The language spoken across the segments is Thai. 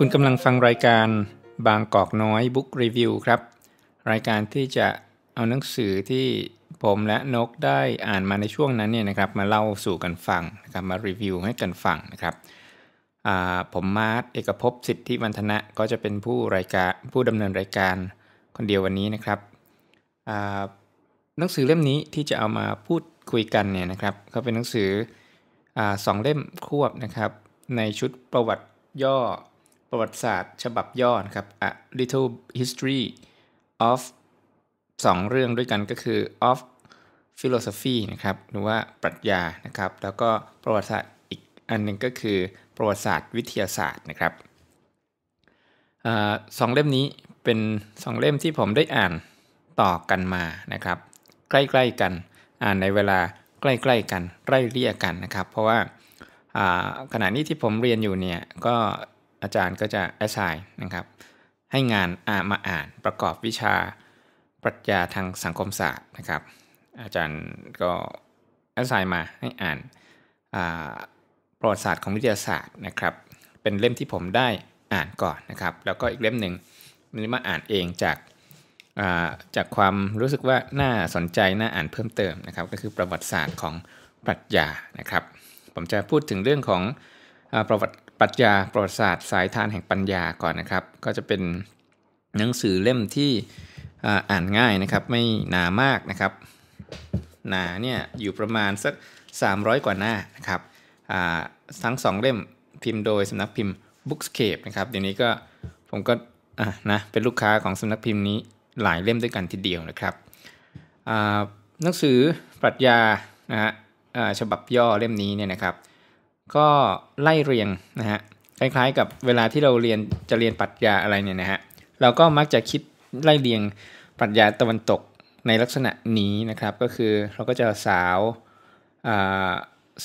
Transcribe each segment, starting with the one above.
คุณกำลังฟังรายการบางกอกน้อยบุ๊กรีวิวครับรายการที่จะเอาหนังสือที่ผมและนกได้อ่านมาในช่วงนั้นเนี่ยนะครับมาเล่าสู่กันฟังนะครับมารีวิวให้กันฟังนะครับผมมาร์ทเอกภพสิทธิวัฒนะก็จะเป็นผู้รายการผู้ดำเนินรายการคนเดียววันนี้นะครับหนังสือเล่มนี้ที่จะเอามาพูดคุยกันเนี่ยนะครับก็เป็นหนังสืออสองเล่มควบนะครับในชุดประวัติย่อประวัติศาสตร์ฉบับย่อนะครับ A Little History of สองเรื่องด้วยกันก็คือ of philosophy นะครับหรือว่าปรัชญานะครับ แล้วก็ประวัติศาสตร์อีกอันหนึ่งก็คือประวัติศาสตร์วิทยาศาสตร์นะครับอสองเล่มนี้เป็นสองเล่มที่ผมได้อ่านต่อกันมานะครับ ใกล้ๆกันอ่านในเวลาใกล้ๆกันไล่เรียกันนะครับ เพราะว่าขณะนี้ที่ผมเรียนอยู่เนี่ยก็อาจารย์ก็จะแอสไซน์นะครับให้งานอามาอ่านประกอบวิชาปรัชญาทางสังคมศาสตร์นะครับอาจารย์ก็แอสไซน์มาให้อ่านประวัติศาสตร์ของวิทยาศาสตร์นะครับเป็นเล่มที่ผมได้อ่านก่อนนะครับแล้วก็อีกเล่มหนึ่งมันมาอ่านเองจากจากความรู้สึกว่าน่าสนใจน่าอ่านเพิ่มเติมนะครับก็คือประวัติศาสตร์ของปรัชญานะครับ ผมจะพูดถึงเรื่องของอประวัติปรัชญาประวัติศาสตร์สายทานแห่งปัญญาก่อนนะครับ ก็จะเป็นหนังสือเล่มที่อ่านง่ายนะครับ ไม่หนามากนะครับ หนาเนี่ยอยู่ประมาณสัก 300 กว่าหน้านะครับทั้ง 2 เล่มพิมพ์โดยสำนักพิมพ์ Bookscape นะครับเดี๋ยวนี้ก็ผมก็นะเป็นลูกค้าของสำนักพิมพ์นี้หลายเล่มด้วยกันทีเดียวนะครับหนังสือปรัชญานะฮะฉบับย่อเล่มนี้เนี่ยนะครับก็ไล่เรียงนะฮะคล้ายๆ กับเวลาที่เราเรียนจะเรียนปรัชญาอะไรเนี่ยนะฮะ เราก็มักจะคิดไล่เรียงปรัชญาตะวันตกในลักษณะนี้นะครับ ก็คือเราก็จะสาว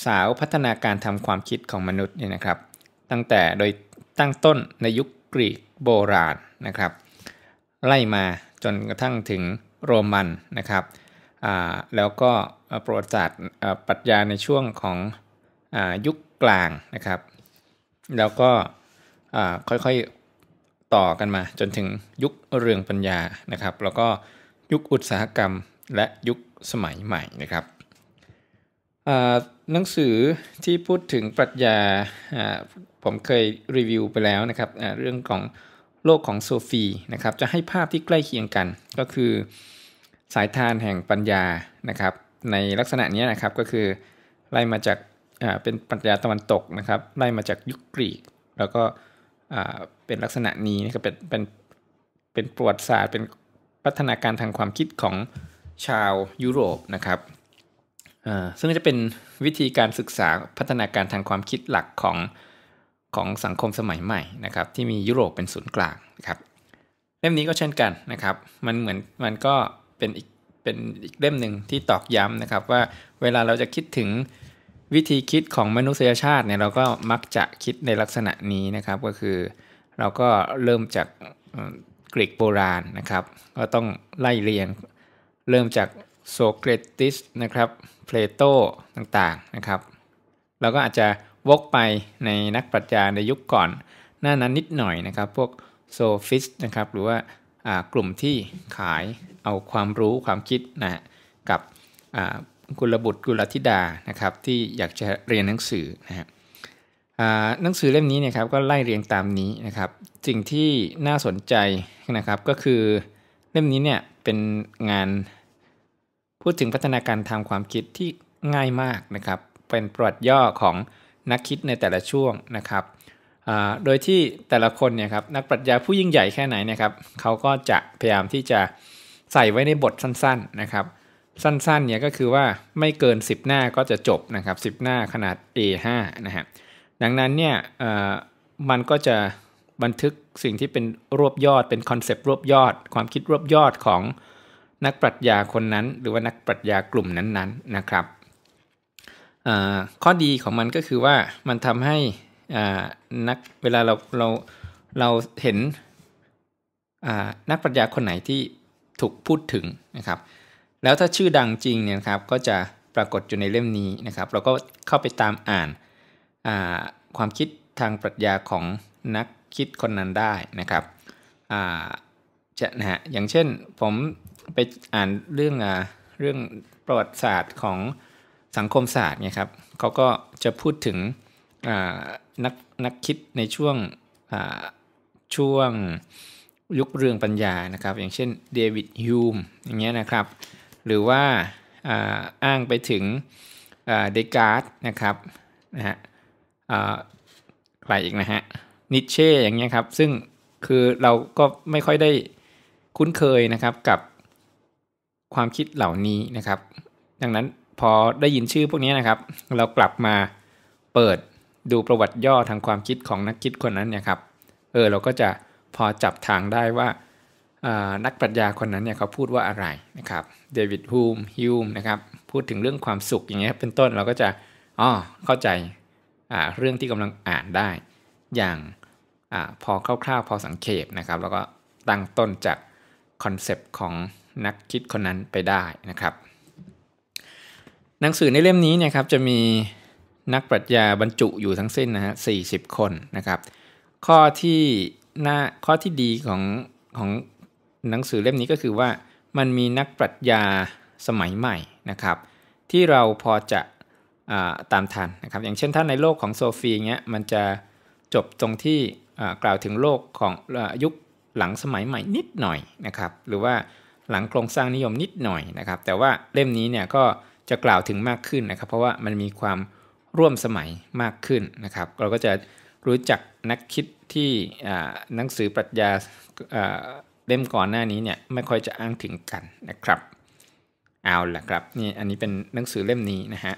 สาวพัฒนาการทำความคิดของมนุษย์เนี่ยนะครับ ตั้งแต่โดยตั้งต้นในยุคกรีกโบราณนะครับ ไล่มาจนกระทั่งถึงโรมันนะครับแล้วก็ประวัติศาสตร์ปรัชญาในช่วงของยุคกลางนะครับ แล้วก็ค่อยๆต่อกันมาจนถึงยุคเรืองปัญญา นะครับ แล้วก็ยุคอุตสาหกรรมและยุคสมัยใหม่ นะครับ หนังสือที่พูดถึงปรัชญาผมเคยรีวิวไปแล้วนะครับเรื่องของโลกของโซฟี นะครับ จะให้ภาพที่ใกล้เคียงกัน ก็คือสายทานแห่งปัญญา นะครับ ในลักษณะนี้นะครับ ก็คือไล่มาจากเป็นปรัชญาตะวันตกนะครับ ได้มาจากยุคกรีกแล้วก็เป็นลักษณะนี้นะครับ เป็น เป็น เป็นประวัติศาสตร์ เป็นพัฒนาการทางความคิดของชาวยุโรปนะครับซึ่งจะเป็นวิธีการศึกษาพัฒนาการทางความคิดหลักของ ของสังคมสมัยใหม่นะครับ ที่มียุโรปเป็นศูนย์กลางนะครับ เล่มนี้ก็เช่นกันนะครับ มันเหมือนมันก็เป็นอีก เป็นอีกเล่มหนึ่งที่ตอกย้ำนะครับ ว่าเวลาเราจะคิดถึงวิธีคิดของมนุษยชาติเนี่ยเราก็มักจะคิดในลักษณะนี้นะครับ ก็คือ เราก็เริ่มจากกรีกโบราณนะครับ ก็ต้องไล่เรียง เริ่มจากโซเครติสนะครับเพลโตต่างๆนะครับแล้วก็อาจจะวกไปในนักปรัชญาในยุคก่อนหน้านั้นนิดหน่อยนะครับ พวกโซฟิสนะครับหรือว่ากลุ่มที่ขายเอาความรู้ความคิดนะกับกุลบุตรกุลธิดานะครับ ที่อยากจะเรียนหนังสือนะฮะหนังสือเล่มนี้เนี่ยครับก็ไล่เรียงตามนี้นะครับสิ่งที่น่าสนใจนะครับก็คือเล่มนี้เนี่ยเป็นงานพูดถึงพัฒนาการทางความคิดที่ง่ายมากนะครับ เป็นประวัติย่อของนักคิดในแต่ละช่วงนะครับโดยที่แต่ละคนเนี่ยครับนักปรัชญาผู้ยิ่งใหญ่แค่ไหนนะครับ เขาก็จะพยายามที่จะใส่ไว้ในบทสั้น ๆนะครับสั้นๆ เนี่ยก็คือว่าไม่เกิน10หน้าก็จะจบนะครับ10หน้าขนาด A5 นะฮะดังนั้นเนี่ยมันก็จะบันทึกสิ่งที่เป็นรวบยอดเป็นคอนเซปต์รวบยอดความคิดรวบยอดของนักปรัชญาคนนั้น หรือว่านักปรัชญากลุ่มนั้นๆนนนะครับข้อดีของมันก็คือว่ามันทำให้นักเวลาเราเราเราเห็นนักปรัชญาคนไหนที่ถูกพูดถึงนะครับแล้วถ้าชื่อดังจริงเนี่ยครับก็จะปรากฏอยู่ในเล่มนี้นะครับ เราก็เข้าไปตามอ่านความคิดทางปรัชญาของนักคิดคนนั้นได้นะครับจะนะฮะอย่างเช่นผมไปอ่านเรื่องอเรื่องประวัติศาสตร์ของสังคมศาสตร์เนี่ยครับเขาก็จะพูดถึงนักนักคิดในช่วงช่วงยุคเรืองปัญญานะครับ อย่างเช่นเดวิดยูมอย่างเงี้ยนะครับหรือว่าอ้างไปถึงเดกาสนะครับนะฮะไปรอีกนะฮะนิเช่อย่างเงี้ยครับ ซึ่งคือเราก็ไม่ค่อยได้คุ้นเคยนะครับกับความคิดเหล่านี้นะครับ ดังนั้นพอได้ยินชื่อพวกนี้นะครับ เรากลับมาเปิดดูประวัติย่อทางความคิดของนักคิดคนนั้นเนี่ยครับเออเราก็จะพอจับทางได้ว่านักปรัชญาคนนั้นเนี่ยเขาพูดว่าอะไรนะครับเดวิดฮูมฮิวมนะครับ พูดถึงเรื่องความสุขอย่างเงี้ยเป็นต้นเราก็จะอ๋อเข้าใจเรื่องที่กำลังอ่านได้ อย่างอพอคร่าวๆพอสังเขปนะครับ แล้วก็ตั้งต้นจาก คอนเซปต์ของนักคิดคนนั้นไปได้นะครับหนังสือในเล่มนี้เนี่ยครับจะมีนักปรัชญาบรรจุอยู่ทั้งสิ้นนะฮะสีคนนะครับข้อที่หน้าข้อที่ดีของของหนังสือเล่มนี้ก็คือว่ามันมีนักปรัชญาสมัยใหม่นะครับ ที่เราพอจะตามทันนะครับอย่างเช่นถ้าในโลกของโซฟีเงี้ยมันจะจบตรงที่กล่าวถึงโลกของยุคหลังสมัยใหม่นิดหน่อยนะครับหรือว่าหลังโครงสร้างนิยมนิดหน่อยนะครับ แต่ว่าเล่มนี้เนี่ยก็จะกล่าวถึงมากขึ้นนะครับ เพราะว่ามันมีความร่วมสมัยมากขึ้นนะครับเราก็จะรู้จักนักคิดที่หนังสือปรัชญาเล่มก่อนหน้านี้เนี่ยไม่ค่อยจะอ้างถึงกันนะครับเอาละครับนี่อันนี้เป็นหนังสือเล่มนี้นะฮะ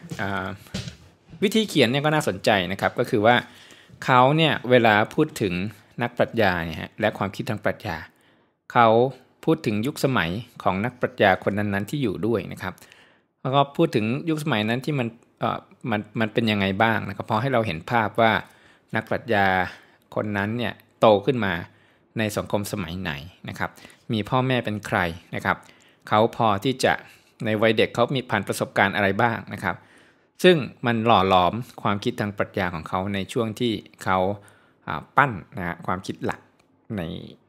วิธีเขียนเนี่ยก็น่าสนใจนะครับก็คือว่าเขาเนี่ยเวลาพูดถึงนักปรัชญาเนี่ยฮะและความคิดทางปรัชญาเขาพูดถึงยุคสมัยของนักปรัชญาคนนั้นๆที่อยู่ด้วยนะครับแล้วก็พูดถึงยุคสมัยนั้นที่มันเอ่อมันมันเป็นยังไงบ้างนะครับพอให้เราเห็นภาพว่านักปรัชญาคนนั้นเนี่ยโตขึ้นมาในสังคมสมัยไหนนะครับ มีพ่อแม่เป็นใครนะครับ เขาพอที่จะในวัยเด็กเขามีผ่านประสบการณ์อะไรบ้างนะครับ ซึ่งมันหล่อหลอมความคิดทางปรัชญาของเขาในช่วงที่เขาปั้นนะคความคิดหลัก ใน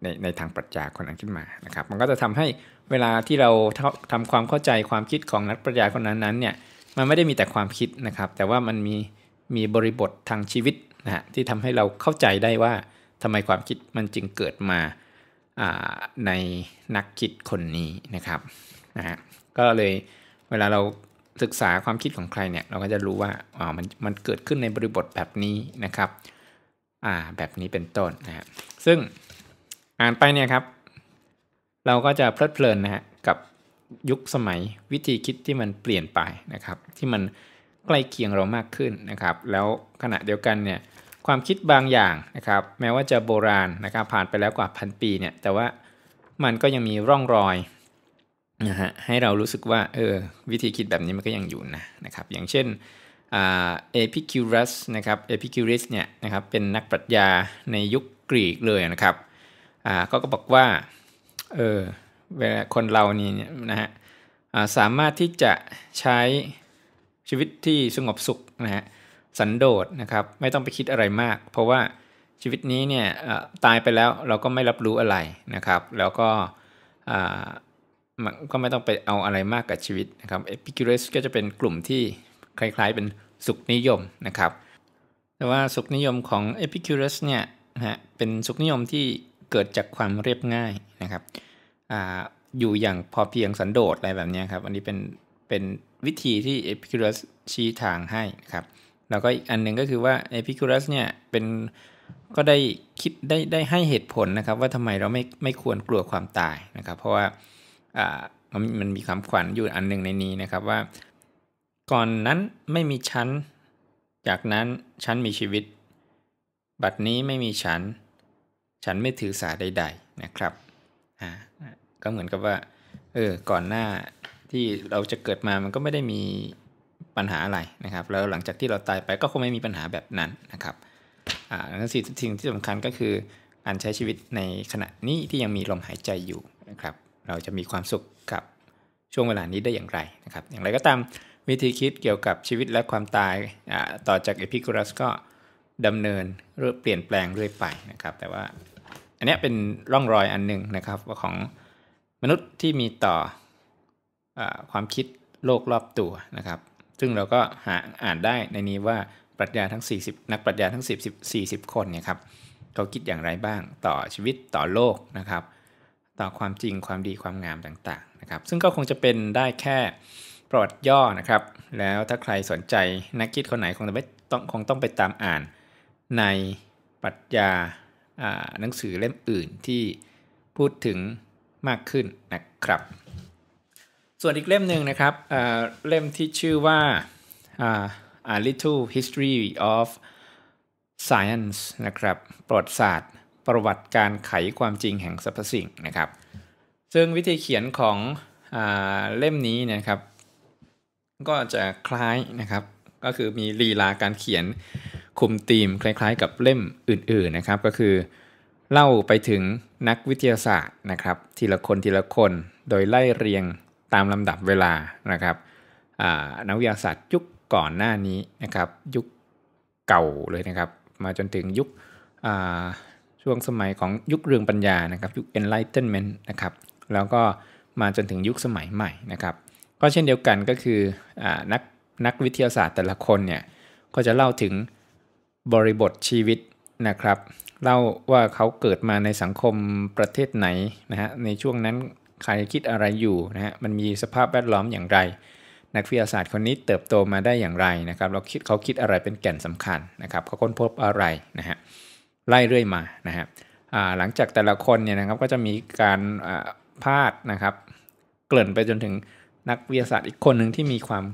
ในในทางปรัชญาคนนั้นขึ้นมานะครับ มันก็จะทำให้เวลาที่เราทำความเข้าใจความคิดของนักปรัชญาคนนั้นนั้นเนี่ย มันไม่ได้มีแต่ความคิดนะครับ แต่ว่ามันมีมีบริบททางชีวิตนะฮะที่ทำให้เราเข้าใจได้ว่าทำไมความคิดมันจึงเกิดมาในนักคิดคนนี้นะครับนะฮะก็เลยเวลาเราศึกษาความคิดของใครเนี่ยเราก็จะรู้ว่าอ๋อมันมันเกิดขึ้นในบริบทแบบนี้นะครับอ่าแบบนี้เป็นต้นนะฮะซึ่งอ่านไปเนี่ยครับ เราก็จะเพลิดเพลินนะฮะกับยุคสมัยวิธีคิดที่มันเปลี่ยนไปนะครับ ที่มันใกล้เคียงเรามากขึ้นนะครับ แล้วขณะเดียวกันเนี่ยความคิดบางอย่างนะครับ แม้ว่าจะโบราณนะครับ ผ่านไปแล้วกว่าพันปีเนี่ย แต่ว่ามันก็ยังมีร่องรอยนะฮะให้เรารู้สึกว่าเออวิธีคิดแบบนี้มันก็ยังอยู่นะนะครับ อย่างเช่นเอพิคิวรัสนะครับเอพิคิวรัสเนี่ยนะครับเป็นนักปรัชญาในยุคกรีกเลยนะครับอ่าก็ก็บอกว่าเออเวลาคนเรานี่นะฮะสามารถที่จะใช้ชีวิตที่สงบสุขนะฮะสันโดษนะครับไม่ต้องไปคิดอะไรมาก เพราะว่าชีวิตนี้เนี่ยตายไปแล้วเราก็ไม่รับรู้อะไรนะครับ แล้วก็ก็ไม่ต้องไปเอาอะไรมากกับชีวิตนะครับเอพิคิวเรสก็จะเป็นกลุ่มที่คล้ายๆเป็นสุขนิยมนะครับ แต่ว่าสุขนิยมของเอพิคิวเรสเนี่ยนะเป็นสุขนิยมที่เกิดจากความเรียบง่ายนะครับออยู่อย่างพอเพียงสันโดษอะไรแบบนี้ครับอันนี้เป็นเป็นวิธีที่เอพิคิวเรสชี้ทางให้นะครับแล้วก็อีกอันหนึ่งก็คือว่าเอพิคูรัสเนี่ยเป็นก็ได้คิดได้ได้ให้เหตุผลนะครับ ว่าทำไมเราไม่ไม่ควรกลัวความตายนะครับ เพราะว่าอ่ามันมันมีคำขวัญอยู่อันหนึ่งในนี้นะครับ ว่า ก่อนนั้นไม่มีชั้น จากนั้นชั้นมีชีวิต บัดนี้ไม่มีชั้นฉันไม่ถือสาใด ๆ นะครับอ่าก็เหมือนกับว่าเออก่อนหน้าที่เราจะเกิดมามันก็ไม่ได้มีปัญหาอะไรนะครับ แล้วหลังจากที่เราตายไปก็คงไม่มีปัญหาแบบนั้นนะครับ อ่าแล้สิ่งที่สำคัญก็คือการใช้ชีวิตในขณะนี้ที่ยังมีลมหายใจอยู่นะครับ เราจะมีความสุขกับช่วงเวลานี้ได้อย่างไรนะครับ อย่างไรก็ตามวิธีคิดเกี่ยวกับชีวิตและความตายต่อจากเอพิครัสก็ดำเนินเรื่อเปลี่ยนแปลงเรื่อยไปนะครับ แต่ว่าอันนี้เป็นร่องรอยอันหนึ่งนะครับ ของมนุษย์ที่มีต่ออความคิดโลกรอบตัวนะครับซึ่งเราก็หาอ่านได้ในนี้ว่าปรัชญาทั้ง 40นักปรัชญาทั้ง4 0 40 คนเนี่ยครับเขาคิดอย่างไรบ้างต่อชีวิตต่อโลกนะครับ ต่อความจริงความดีความงามต่างๆนะครับ ซึ่งก็คงจะเป็นได้แค่ประวัติย่อนะครับ แล้วถ้าใครสนใจนักคิดคนไหนคงต้องคงต้องไปตามอ่าน ในปรัชญาหนังสือเล่มอื่นที่พูดถึงมากขึ้นนะครับส่วนอีกเล่มหนึ่งนะครับ เล่มที่ชื่อว่า A Little History of Science นะครับ ประวัติศาสตร์ประวัติการไขความจริงแห่งสรรพสิ่งนะครับ ซึ่งวิธีเขียนของอเล่มนี้นะครับ ก็จะคล้ายนะครับ ก็คือมีลีลาการเขียนคุมธีมคล้ายๆ กับเล่มอื่นๆนะครับ ก็คือเล่าไปถึงนักวิทยาศาสตร์นะครับทีละคนทีละคนโดยไล่เรียงตามลำดับเวลานะครับนักวิทยาศาสตร์ยุคก่อนหน้านี้นะครับยุคเก่าเลยนะครับมาจนถึงยุคช่วงสมัยของยุคเรืองปัญญานะครับยุค Enlightenment นะครับแล้วก็มาจนถึงยุคสมัยใหม่นะครับก็เช่นเดียวกันก็คืออนักนักวิทยาศาสตร์แต่ละคนเนี่ยก็จะเล่าถึงบริบทชีวิตนะครับเล่าว่าเขาเกิดมาในสังคมประเทศไหนนะฮะในช่วงนั้นใครคิดอะไรอยู่นะฮะ มันมีสภาพแวดล้อมอย่างไร นักวิทยาศาสตร์คนนี้เติบโตมาได้อย่างไรนะครับ เราคิดเขาคิดอะไรเป็นแก่นสำคัญนะครับ เขาค้นพบอะไรนะฮะ ไล่เรื่อยมานะฮะหลังจากแต่ละคนเนี่ยนะครับ ก็จะมีการพาดนะครับ เกลื่อนไปจนถึงนักวิทยาศาสตร์อีกคนหนึ่งที่มีความ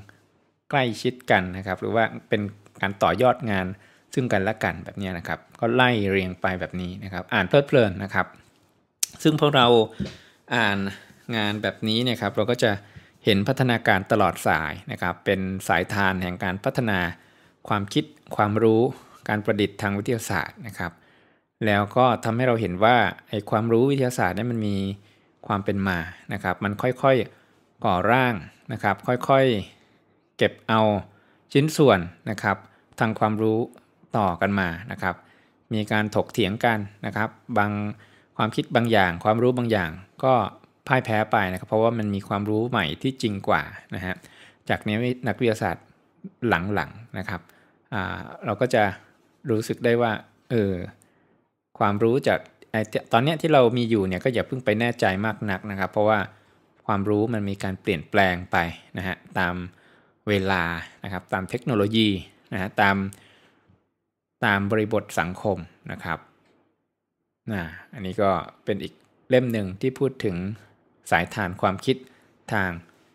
ใกล้ชิดกันนะครับ หรือว่าเป็นการต่อยอดงานซึ่งกันและกันแบบนี้นะครับ ก็ไล่เรียงไปแบบนี้นะครับ อ่านเพลิดเพลินนะครับ ซึ่งพวกเราอ่านงานแบบนี้เนี่ยครับเราก็จะเห็นพัฒนาการตลอดสายนะครับเป็นสายทานแห่งการพัฒนาความคิดความรู้การประดิษฐ์ทางวิทยาศาสตร์นะครับ แล้วก็ทำให้เราเห็นว่าไอ้ความรู้วิทยาศาสตร์นี่มันมีความเป็นมานะครับ มันค่อยๆก่อร่างนะครับ ค่อยๆเก็บเอาชิ้นส่วนนะครับทางความรู้ต่อกันมานะครับ มีการถกเถียงกันนะครับ บางความคิดบางอย่างความรู้บางอย่างก็พ่ายแพ้ไปนะครับ เพราะว่ามันมีความรู้ใหม่ที่จริงกว่านะฮะจากนี้นักวิทยาศาสตร์หลังๆนะครับเราก็จะรู้สึกได้ว่าเออความรู้จากตอนนี้ที่เรามีอยู่เนี่ยก็อย่าเพิ่งไปแน่ใจมากนักนะครับ เพราะว่าความรู้มันมีการเปลี่ยนแปลงไปนะฮะตามเวลานะครับ ตามเทคโนโลยีนะฮะตามตามบริบทสังคมนะครับนะอันนี้ก็เป็นอีกเล่มหนึ่งที่พูดถึงสายฐานความคิดทาง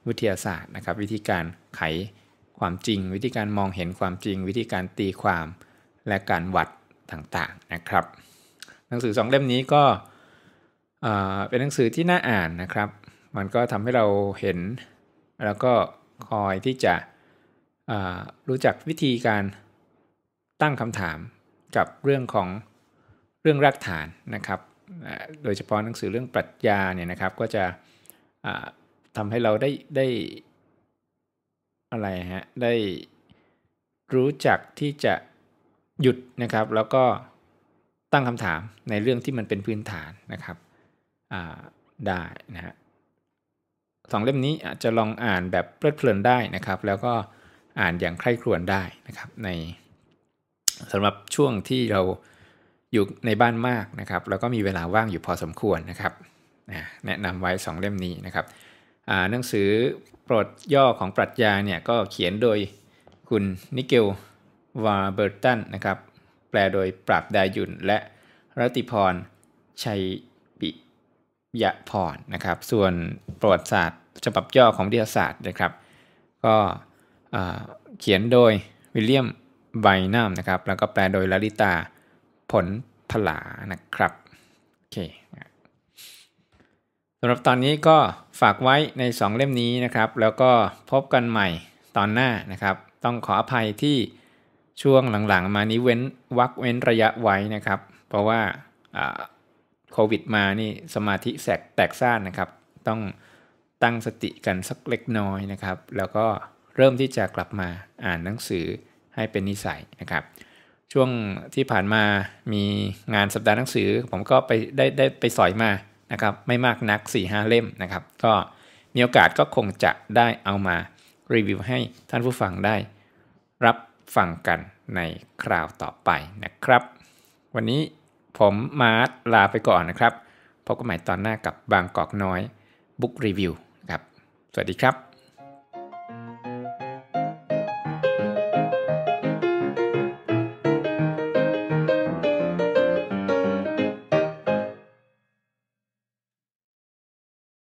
วิทยาศาสตร์นะครับ วิธีการไขความจริง วิธีการมองเห็นความจริง วิธีการตีความและการวัดต่างๆนะครับ หนังสือสองเล่มนี้ก็เป็นหนังสือที่น่าอ่านนะครับ มันก็ทำให้เราเห็น แล้วก็คอยที่จะรู้จักวิธีการตั้งคำถามกับเรื่องของเรื่องรากฐานนะครับ โดยเฉพาะหนังสือเรื่องปรัชญาเนี่ยนะครับก็จะทำให้เราได้ได้อะไรฮะได้รู้จักที่จะหยุดนะครับ แล้วก็ตั้งคำถามในเรื่องที่มันเป็นพื้นฐานนะครับได้นะฮะสองเล่มนี้จจะลองอ่านแบบเพลิดเพลินได้นะครับแล้วก็อ่านอย่างใคร่ครวญได้นะครับในสำหรับช่วงที่เราอยู่ในบ้านมากนะครับ แล้วก็มีเวลาว่างอยู่พอสมควรนะครับ แนะนำไว้ 2 เล่มนี้นะครับหนังสือโปรดย่อของปรัชญาเนี่ยก็เขียนโดยคุณนิเกลวาเบอร์ตันนะครับแปลโดยปราบดายุนและรัติพรชัยปิยะพรนะครับส่วนประวัติศาสตร์ฉบับย่อของวิทยาศาสตร์นะครับ ก็เขียนโดยวิลเลียมไบนัมนะครับ แล้วก็แปลโดยลลิตาผลผลา นะครับ โอเคสำหรับตอนนี้ก็ฝากไว้ใน 2 เล่มนี้นะครับ แล้วก็พบกันใหม่ตอนหน้านะครับ ต้องขออภัยที่ช่วงหลังๆ มานี้เว้นวักเว้นระยะไว้นะครับ เพราะว่าโควิด มานี่สมาธิแสกแตกซ่านนะครับ ต้องตั้งสติกันสักเล็กน้อยนะครับ แล้วก็เริ่มที่จะกลับมาอ่านหนังสือให้เป็นนิสัยนะครับช่วงที่ผ่านมามีงานสัปดาห์หนังสือ ผมก็ไปได้ได้ไปสอยมานะครับไม่มากนัก4ีหเล่มนะครับ ก็มีโอกาสก็คงจะได้เอามารีวิวให้ท่านผู้ฟังได้รับฟังกันในคราวต่อไปนะครับ วันนี้ผมมาร์ทลาไปก่อนนะครับ พบกันใหม่ตอนหน้ากับบางกอกน้อยบุ๊กรีวิวครับ สวัสดีครับ